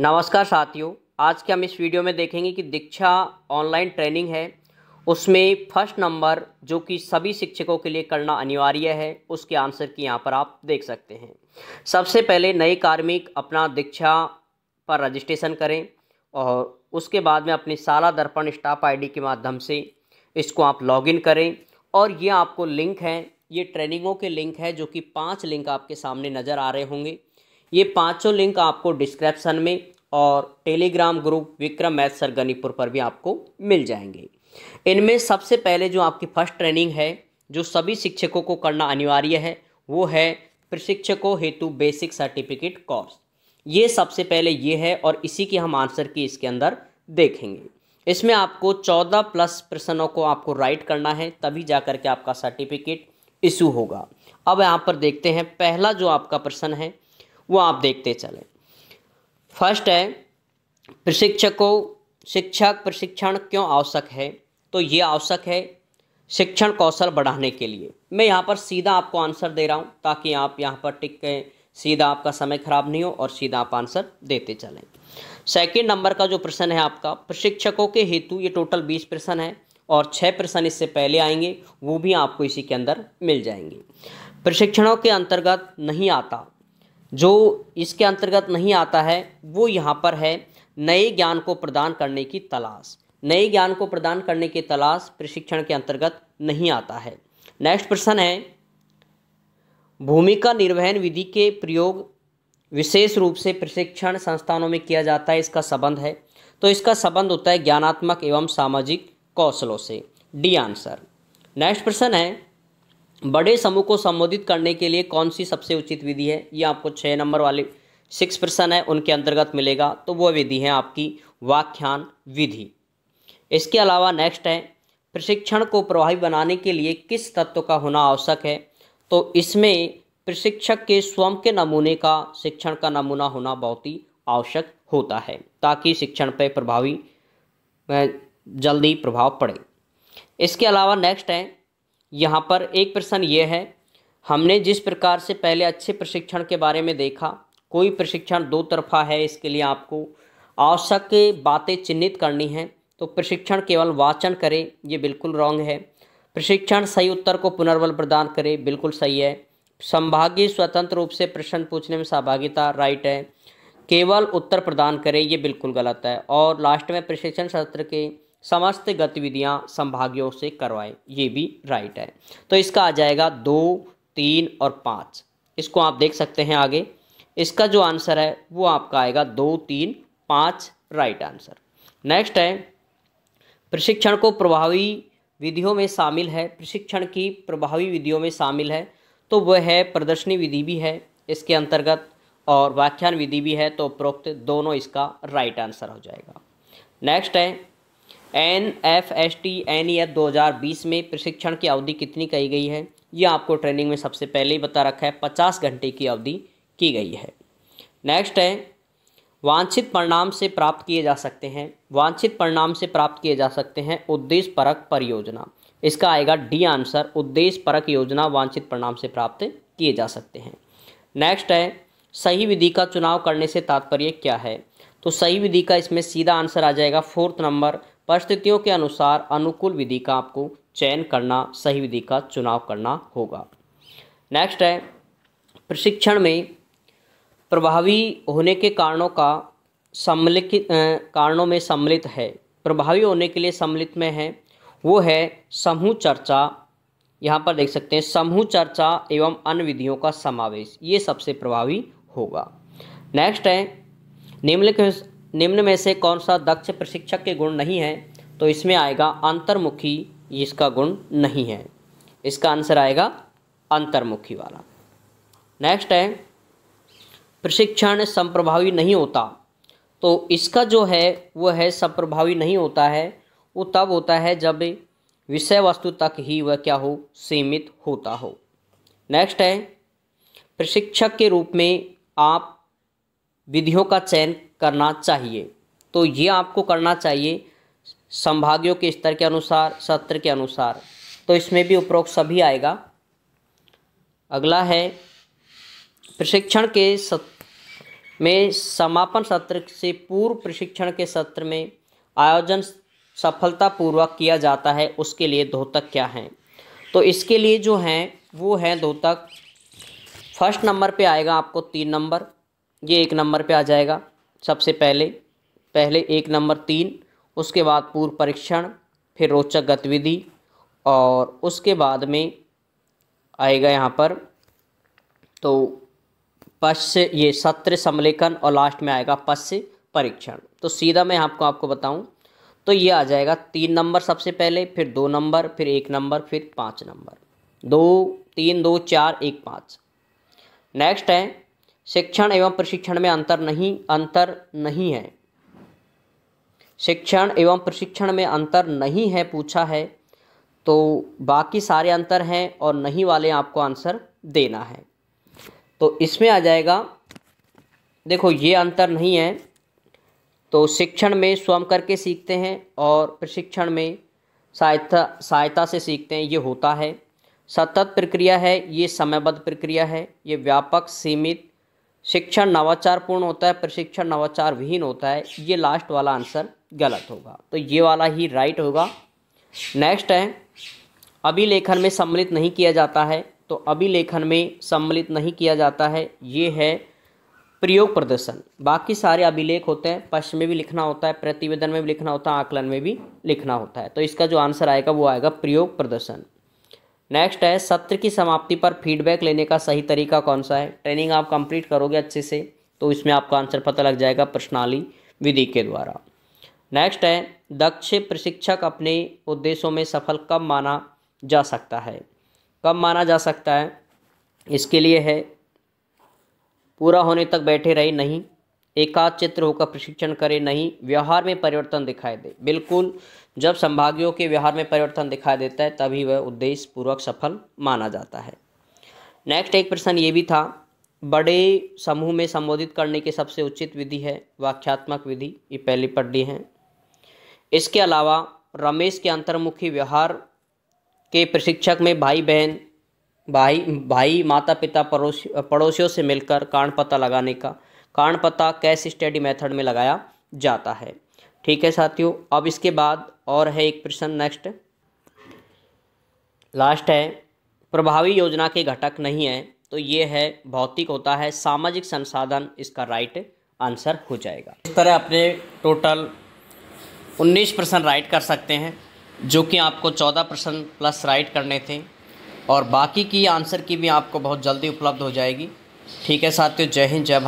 नमस्कार साथियों आज के हम इस वीडियो में देखेंगे कि दीक्षा ऑनलाइन ट्रेनिंग है उसमें फर्स्ट नंबर जो कि सभी शिक्षकों के लिए करना अनिवार्य है उसके आंसर की यहाँ पर आप देख सकते हैं सबसे पहले नए कार्मिक अपना दीक्षा पर रजिस्ट्रेशन करें और उसके बाद में अपनी सारा दर्पण स्टाफ आईडी के माध्यम से इसको आप लॉगिन करें और ये आपको लिंक है ये ट्रेनिंगों के लिंक है जो कि पाँच लिंक आपके सामने नज़र आ रहे होंगे ये पांचों लिंक आपको डिस्क्रिप्शन में और Telegram group Vikram math Sarganipur पर भी आपको मिल जाएंगे इनमें सबसे पहले जो आपकी फर्स्ट ट्रेनिंग है जो सभी शिक्षकों को करना अनिवार्य है वो है प्रशिक्षकों हेतु बेसिक सर्टिफिकेट कोर्स ये सबसे पहले ये है और इसी की हम आंसर की इसके अंदर देखेंगे इसमें आपको चौदह प्लस प्रश्नों को आपको राइट करना है तभी जा करके आपका सर्टिफिकेट इशू होगा अब यहाँ पर देखते हैं पहला जो आपका प्रश्न है वो आप देखते चलें फर्स्ट है प्रशिक्षकों शिक्षक प्रशिक्षण क्यों आवश्यक है तो ये आवश्यक है शिक्षण कौशल बढ़ाने के लिए मैं यहाँ पर सीधा आपको आंसर दे रहा हूँ ताकि आप यहाँ पर टिक के सीधा आपका समय खराब नहीं हो और सीधा आप आंसर देते चलें सेकंड नंबर का जो प्रश्न है आपका प्रशिक्षकों के हेतु ये टोटल बीस प्रश्न है और छः प्रश्न इससे पहले आएंगे वो भी आपको इसी के अंदर मिल जाएंगे प्रशिक्षणों के अंतर्गत नहीं आता जो इसके अंतर्गत नहीं आता है वो यहाँ पर है नए ज्ञान को प्रदान करने की तलाश नए ज्ञान को प्रदान करने की तलाश प्रशिक्षण के अंतर्गत नहीं आता है नेक्स्ट प्रश्न है भूमिका निर्वहन विधि के प्रयोग विशेष रूप से प्रशिक्षण संस्थानों में किया जाता है इसका संबंध है तो इसका संबंध होता है ज्ञानात्मक एवं सामाजिक कौशलों से डी आंसर नेक्स्ट प्रश्न है बड़े समूह को संबोधित करने के लिए कौन सी सबसे उचित विधि है ये आपको छः नंबर वाले सिक्स प्रश्न है उनके अंतर्गत मिलेगा तो वह विधि है आपकी व्याख्यान विधि इसके अलावा नेक्स्ट है प्रशिक्षण को प्रभावी बनाने के लिए किस तत्व का होना आवश्यक है तो इसमें प्रशिक्षक के स्वयं के नमूने का शिक्षण का नमूना होना बहुत ही आवश्यक होता है ताकि शिक्षण पर प्रभावी जल्दी प्रभाव पड़े इसके अलावा नेक्स्ट है यहाँ पर एक प्रश्न ये है हमने जिस प्रकार से पहले अच्छे प्रशिक्षण के बारे में देखा कोई प्रशिक्षण दो तरफा है इसके लिए आपको आवश्यक बातें चिन्हित करनी हैं तो प्रशिक्षण केवल वाचन करें ये बिल्कुल रॉन्ग है प्रशिक्षण सही उत्तर को पुनर्बल प्रदान करें बिल्कुल सही है संभागी स्वतंत्र रूप से प्रश्न पूछने में सहभागिता राइट है केवल उत्तर प्रदान करें ये बिल्कुल गलत है और लास्ट में प्रशिक्षण सत्र के समस्त गतिविधियां संभागियों से करवाएं ये भी राइट है तो इसका आ जाएगा दो तीन और पाँच इसको आप देख सकते हैं आगे इसका जो आंसर है वो आपका आएगा दो तीन पाँच राइट आंसर नेक्स्ट है प्रशिक्षण को प्रभावी विधियों में शामिल है प्रशिक्षण की प्रभावी विधियों में शामिल है तो वह है प्रदर्शनी विधि भी है इसके अंतर्गत और व्याख्यान विधि भी है तो उपरोक्त दोनों इसका राइट आंसर हो जाएगा नेक्स्ट है N F S T N E F दो हज़ार बीस में प्रशिक्षण की अवधि कितनी कही गई है ये आपको ट्रेनिंग में सबसे पहले ही बता रखा है पचास घंटे की अवधि की गई है नेक्स्ट है वांछित परिणाम से प्राप्त किए जा सकते हैं वांछित परिणाम से प्राप्त किए जा सकते हैं उद्देश्य परक परियोजना इसका आएगा डी आंसर उद्देश्य परक योजना वांछित परिणाम से प्राप्त किए जा सकते हैं नेक्स्ट है सही विधि का चुनाव करने से तात्पर्य क्या है तो सही विधि का इसमें सीधा आंसर आ जाएगा फोर्थ नंबर परिस्थितियों के अनुसार अनुकूल विधि का आपको चयन करना सही विधि का चुनाव करना होगा नेक्स्ट है प्रशिक्षण में प्रभावी होने के कारणों का सम्मिलित कारणों में सम्मिलित है प्रभावी होने के लिए सम्मिलित में है वो है समूह चर्चा यहाँ पर देख सकते हैं समूह चर्चा एवं अन्य विधियों का समावेश ये सबसे प्रभावी होगा नेक्स्ट है निम्नलिखित निम्न में से कौन सा दक्ष प्रशिक्षक के गुण नहीं है तो इसमें आएगा अंतर्मुखी इसका गुण नहीं है इसका आंसर आएगा अंतर्मुखी वाला नेक्स्ट है प्रशिक्षण संप्रभावी नहीं होता तो इसका जो है वह है संप्रभावी नहीं होता है वो तब होता है जब विषय वस्तु तक ही वह क्या हो सीमित होता हो नेक्स्ट है प्रशिक्षक के रूप में आप विधियों का चयन करना चाहिए तो ये आपको करना चाहिए संभागियों के स्तर के अनुसार सत्र के अनुसार तो इसमें भी उपरोक्त सभी आएगा अगला है प्रशिक्षण के सत्र में समापन सत्र से पूर्व प्रशिक्षण के सत्र में आयोजन सफलतापूर्वक किया जाता है उसके लिए धोतक क्या हैं तो इसके लिए जो हैं वो हैं धोतक फर्स्ट नंबर पे आएगा आपको तीन नंबर ये एक नंबर पे आ जाएगा सबसे पहले पहले एक नंबर तीन उसके बाद पूर्व परीक्षण फिर रोचक गतिविधि और उसके बाद में आएगा यहाँ पर तो पश्य ये सत्र समलेखन और लास्ट में आएगा पश्य परीक्षण तो सीधा मैं आपको आपको बताऊं तो ये आ जाएगा तीन नंबर सबसे पहले फिर दो नंबर फिर एक नंबर फिर पाँच नंबर दो तीन दो चार एक पाँच नेक्स्ट है शिक्षण एवं प्रशिक्षण में अंतर नहीं अंतर नहीं है शिक्षण एवं प्रशिक्षण में अंतर नहीं है पूछा है तो बाकी सारे अंतर हैं और नहीं वाले आपको आंसर देना है तो इसमें आ जाएगा देखो ये अंतर नहीं है तो शिक्षण में स्वयं करके सीखते हैं और प्रशिक्षण में सहायता सहायता से सीखते हैं ये होता है सतत प्रक्रिया है ये समयबद्ध प्रक्रिया है ये व्यापक सीमित शिक्षण नवाचार पूर्ण होता है प्रशिक्षण नवाचार विहीन होता है ये लास्ट वाला आंसर गलत होगा तो ये वाला ही राइट होगा नेक्स्ट है अभिलेखन में सम्मिलित नहीं किया जाता है तो अभिलेखन में सम्मिलित नहीं किया जाता है ये है प्रयोग प्रदर्शन बाकी सारे अभिलेख होते हैं पश्च में भी लिखना होता है प्रतिवेदन में भी लिखना होता है आकलन में भी लिखना होता है तो इसका जो आंसर आएगा वो आएगा प्रयोग प्रदर्शन नेक्स्ट है सत्र की समाप्ति पर फीडबैक लेने का सही तरीका कौन सा है ट्रेनिंग आप कंप्लीट करोगे अच्छे से तो इसमें आपका आंसर पता लग जाएगा प्रश्नाली विधि के द्वारा नेक्स्ट है दक्ष प्रशिक्षक अपने उद्देश्यों में सफल कब माना जा सकता है कब माना जा सकता है इसके लिए है पूरा होने तक बैठे रहे नहीं एकाध चित्र होकर प्रशिक्षण करें नहीं व्यवहार में परिवर्तन दिखाई दे बिल्कुल जब संभागियों के व्यवहार में परिवर्तन दिखाई देता है तभी वह उद्देश्य पूर्वक सफल माना जाता है नेक्स्ट एक प्रश्न ये भी था बड़े समूह में संबोधित करने की सबसे उचित विधि है वाख्यात्मक विधि ये पहली पड्डी है इसके अलावा रमेश के अंतर्मुखी व्यवहार के प्रशिक्षक में भाई बहन भाई भाई माता पिता पड़ोसी पड़ोसियों से मिलकर कारण पता लगाने का कारण पता कैश स्टडी मेथड में लगाया जाता है ठीक है साथियों अब इसके बाद और है एक प्रश्न नेक्स्ट लास्ट है प्रभावी योजना के घटक नहीं है तो ये है भौतिक होता है सामाजिक संसाधन इसका राइट आंसर हो जाएगा इस तरह अपने टोटल 19 परसेंट राइट कर सकते हैं जो कि आपको 14 परसेंट प्लस राइट करने थे और बाकी की आंसर की भी आपको बहुत जल्दी उपलब्ध हो जाएगी ठीक है साथियों जय हिंद जय